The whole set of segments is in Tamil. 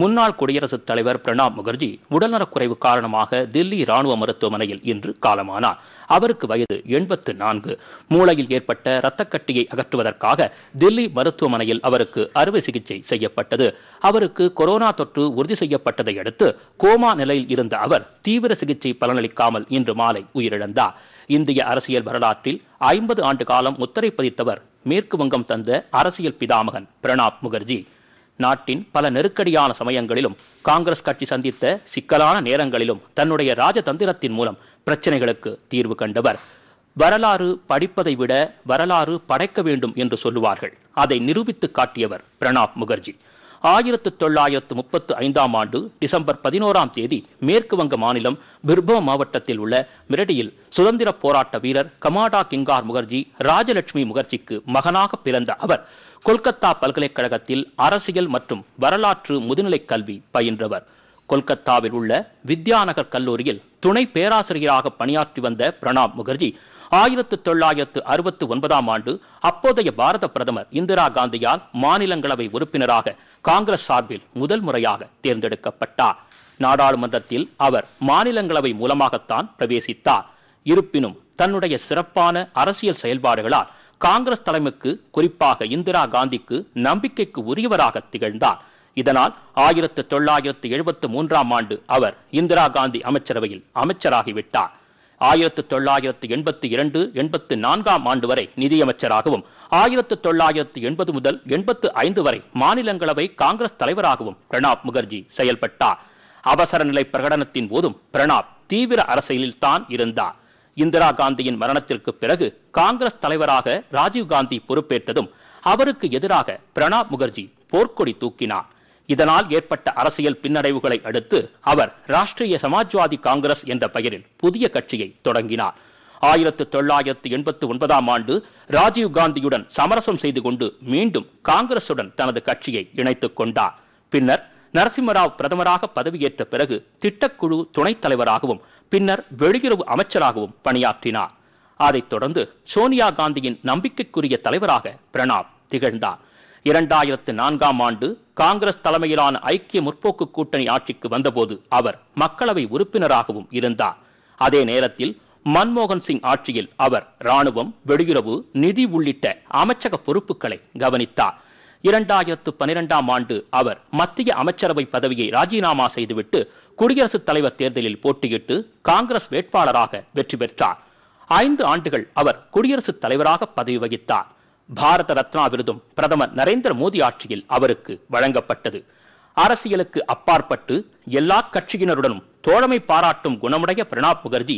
முன்னாள் குடியரசுத் தலைவர் பிரணாப் முகர்ஜி உடல்நலக்குறைவு காரணமாக தில்லி ராணுவ மருத்துவமனையில் இன்று காலமானார் அவருக்கு வயது எண்பத்து நான்கு மூளையில் ஏற்பட்ட இரத்தக்கட்டியை அகற்றுவதற்காக தில்லி மருத்துவமனையில் அவருக்கு அறுவை சிகிச்சை செய்யப்பட்டது அவருக்கு கொரோனா தொற்று உறுதி செய்யப்பட்டதை அடுத்து கோமா நிலையில் இருந்த அவர் தீவிர சிகிச்சை பலனளிக்காமல் இன்று மாலை உயிரிழந்தார் இந்திய அரசியல் வரலாற்றில் ஐம்பது ஆண்டு காலம் முத்திரை பதித்தவர் மேற்கு வங்கம் தந்த அரசியல் பிதாமகன் பிரணாப் முகர்ஜி நாட்டின் பல நெருக்கடியான சமயங்களிலும் காங்கிரஸ் கட்சி சந்தித்த சிக்கலான நேரங்களிலும் தன்னுடைய ராஜதந்திரத்தின் மூலம் பிரச்சனைகளுக்கு தீர்வு கண்டவர் வரலாறு படிப்பதை விட வரலாறு படைக்க வேண்டும் என்று சொல்லுவார்கள் அதை நிரூபித்து காட்டியவர் பிரணாப் முகர்ஜி ஆயிரத்து தொள்ளாயிரத்து முப்பத்து ஐந்தாம் ஆண்டு டிசம்பர் பதினோராம் தேதி மேற்கு வங்க மாநிலம் பிர்போ மாவட்டத்தில் உள்ள மிரடியில் சுதந்திர போராட்ட வீரர் கமாடா கிங்கார் முகர்ஜி ராஜலட்சுமி முகர்ஜிக்கு மகனாக பிறந்த அவர் கொல்கத்தா பல்கலைக்கழகத்தில் அரசியல் மற்றும் வரலாற்று முதுநிலை கல்வி பயின்றவர் கொல்கத்தாவில் உள்ள வித்யாநகர் கல்லூரியில் துணை பேராசிரியராக பணியாற்றி வந்த பிரணாப் முகர்ஜி ஆயிரத்து தொள்ளாயிரத்து அறுபத்து ஒன்பதாம் ஆண்டு அப்போதைய பாரத பிரதமர் இந்திரா காந்தியால் மாநிலங்களவை உறுப்பினராக காங்கிரஸ் சார்பில் முதல் முறையாக தேர்ந்தெடுக்கப்பட்டார் நாடாளுமன்றத்தில் அவர் மாநிலங்களவை மூலமாகத்தான் பிரவேசித்தார் இருப்பினும் தன்னுடைய சிறப்பான அரசியல் செயல்பாடுகளால் காங்கிரஸ் தலைமைக்கு குறிப்பாக இந்திரா காந்திக்கு நம்பிக்கைக்கு உரியவராக திகழ்ந்தார் இதனால் ஆயிரத்து தொள்ளாயிரத்து எழுபத்து மூன்றாம் ஆண்டு அவர் இந்திரா காந்தி அமைச்சரவையில் அமைச்சராகிவிட்டார் ஆயிரத்து தொள்ளாயிரத்து எண்பத்தி இரண்டு எண்பத்து நான்காம் ஆண்டு வரை நிதியமைச்சராகவும் ஆயிரத்து தொள்ளாயிரத்து எண்பது முதல் எண்பத்து ஐந்து வரை மாநிலங்களவை காங்கிரஸ் தலைவராகவும் பிரணாப் முகர்ஜி செயல்பட்டார் அவசர நிலை பிரகடனத்தின் போதும் பிரணாப் தீவிர அரசியலில் தான் இருந்தார் இந்திரா காந்தியின் மரணத்திற்கு பிறகு காங்கிரஸ் தலைவராக ராஜீவ் காந்தி பொறுப்பேற்றதும் அவருக்கு எதிராக பிரணாப் முகர்ஜி போர்க்கொடி தூக்கினார் இதனால் ஏற்பட்ட அரசியல் பின்னடைவுகளை அடுத்து அவர் ராஷ்டிரிய சமாஜ்வாதி காங்கிரஸ் என்ற பெயரில் புதிய கட்சியை தொடங்கினார் ஆயிரத்து தொள்ளாயிரத்து எண்பத்தி ஒன்பதாம் ஆண்டு ராஜீவ் காந்தியுடன் சமரசம் செய்து கொண்டு மீண்டும் காங்கிரசுடன் தனது கட்சியை இணைத்துக் கொண்டார் பின்னர் நரசிம்மராவ் பிரதமராக பதவியேற்ற பிறகு திட்டக்குழு துணைத் தலைவராகவும் பின்னர் வெளியுறவு அமைச்சராகவும் பணியாற்றினார் அதைத் தொடர்ந்து சோனியா காந்தியின் நம்பிக்கைக்குரிய தலைவராக பிரணாப் திகழ்ந்தார் இரண்டாயிரத்து நான்காம் ஆண்டு காங்கிரஸ் தலைமையிலான ஐக்கிய முற்போக்கு கூட்டணி ஆட்சிக்கு வந்தபோது அவர் மக்களவை உறுப்பினராகவும் இருந்தார் அதே நேரத்தில் மன்மோகன் சிங் ஆட்சியில் அவர் ராணுவம் வெளியுறவு நிதி உள்ளிட்ட அமைச்சக பொறுப்புகளை கவனித்தார் இரண்டாயிரத்து பனிரெண்டாம் ஆண்டு அவர் மத்திய அமைச்சரவை பதவியை ராஜினாமா செய்துவிட்டு குடியரசுத் தலைவர் தேர்தலில் போட்டியிட்டு காங்கிரஸ் வேட்பாளராக வெற்றி பெற்றார் ஐந்து ஆண்டுகள் அவர் குடியரசுத் தலைவராக பதவி வகித்தார் பாரத ரத்னா விருதும் பிரதமர் நரேந்திர மோடி ஆட்சியில் அவருக்கு வழங்கப்பட்டது அரசியலுக்கு அப்பாற்பட்டு எல்லா கட்சியினருடனும் தோழமை பாராட்டும் குணமுடைய பிரணாப் முகர்ஜி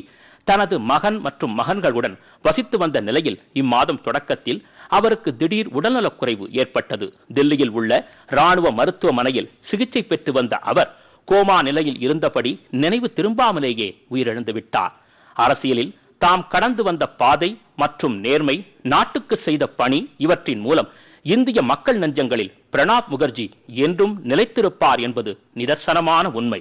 தனது மகன் மற்றும் மகன்களுடன் வசித்து வந்த நிலையில் இம்மாதம் தொடக்கத்தில் அவருக்கு திடீர் உடல்நலக்குறைவு ஏற்பட்டது தில்லியில் உள்ள ராணுவ மருத்துவமனையில் சிகிச்சை பெற்று வந்த அவர் கோமா நிலையில் இருந்தபடி நினைவு திரும்பாமலேயே உயிரிழந்து விட்டார் அரசியலில் தாம் கடந்து வந்த பாதை மற்றும் நேர்மை நாட்டுக்கு செய்த பணி இவற்றின் மூலம் இந்திய மக்கள் நெஞ்சங்களில் பிரணாப் முகர்ஜி என்றும் நிலைத்திருப்பார் என்பது நிதர்சனமான உண்மை